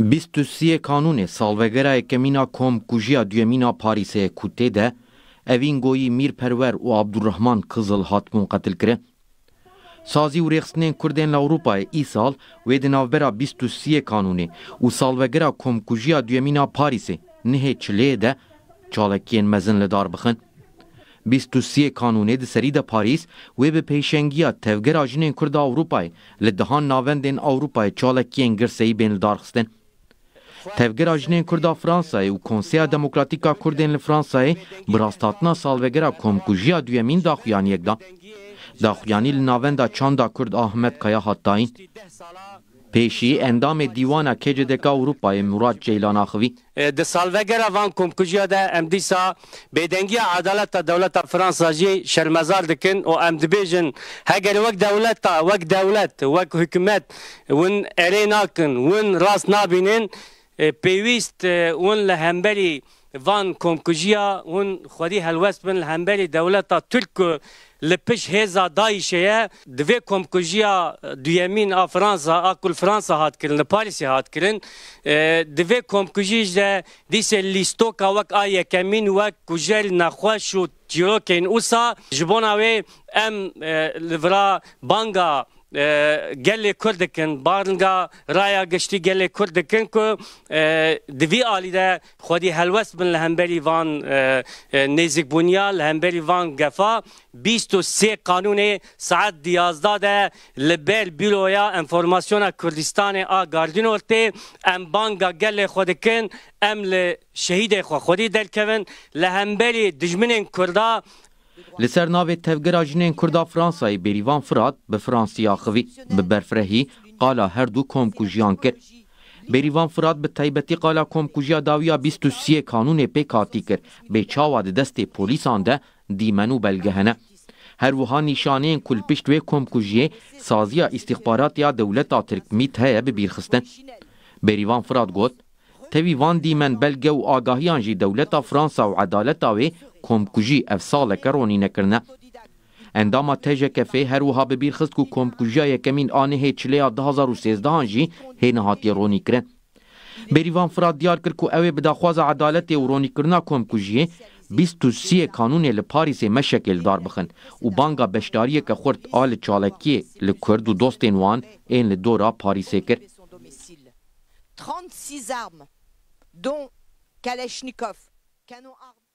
23 کانون سالوگره کمینا کم کجیا دویمینا پاریسه کوته ده اوین گویی میر پرور و عبدالرحمن کزل هاتمون قتل کره سازی و ریخستنین کردین لاوروپا ای سال و دناوبرا 23 کانونی و سالوگره کم کجیا دویمینا پاریسه نه چلی ده چالکین مزن لدار بخن 23 کانونê di serî de Parîs wê bi pêşengiya tevgera jinên Kurd a Ewropayê li dihan navendên Ewropayê çalekiyên girseyî bên li darxistin. Tevgera Jinên Kurda Fransayê û Konseya Demokratîka Kurdên li Fransayê bi rastatna salvegera komkujiya duyemîn daxuyaniyek da. Daxuyanî li navenda çanda Kurd Ahmet Kaya hatayîn. پیشی اندام دیوان کجدک اروپای مراد جیلان اخوی د سالوګر وان کوم کوجیا د ام دی سا بيدنګي عدالت دولت فرانسا جي شرمزار دکن او ام دی بيجن هګر وک دولت وک دولت وک حکومت ون اریناکن ون راس نابینن پێویست اون لە هەمبەری وان کۆنکوژیا اون خودی هەلوەست بن لە هەمبەری دەولەتە تورک و li piş hêza Daişeye divê komkujiya duyemîn a Fransa a kul Fransa hatkirin li Parisê hatkirin divê komkujî ji de dîsê lîstoka wek a yekemîn wek kujel nexweş û çîrokên wisa ji bona wê em li vira banga gelê Kur dikin baringa raya giştî gelê Kur dikin ku di vî alî de xwedî helwest bin li hemberî van nêzikbûniya li hemberî van gefa bîst û sê qanûnê saet diyazda de li ber bîroya enformasyona Kurdistanê a Gardînortê em banga gelê xwe dikin em li şehîdê xwe xwedî derkevin li hemberî dijminên Kurda لسر ناوی تفگرا جنین کردا فرانسای بریوان فراد به فرانسیا خوی به برفرهی قالا هر دو کم کجیان کرد. بریوان فراد به تایبتی قالا کم کجیا داویا 23 کانون پیکاتی کرد به چاوا دست پولیسان ده دیمنو بلگهنه. هر وها نشانه کل پشت و کم کجیه سازیا استخبارات یا دولتا ترکمیت هیا به بیرخستن. بریوان فراد گفت توی وان دیمن بلگه و آگاهیان جی دولتا فرانسا و عدالتا وی کمکوژی اف سال کرونی نکرنه انداما تجه کفه هر وها ببیر خست کو کمکوژیا یکمین آنه هیچلیا 2013 جی هین هاتی رونی کرن بریوان فراد دیار کرد کو اوی بداخواز عدالت و رونی کرنا کمکوژیه 23 قانون له پاریس مشکل دار بخن او بانگا بشداری که خورد آل چالکی له کرد و دوستین وان این له دورا پاریس کر 36 armes dont Kalachnikov canon armé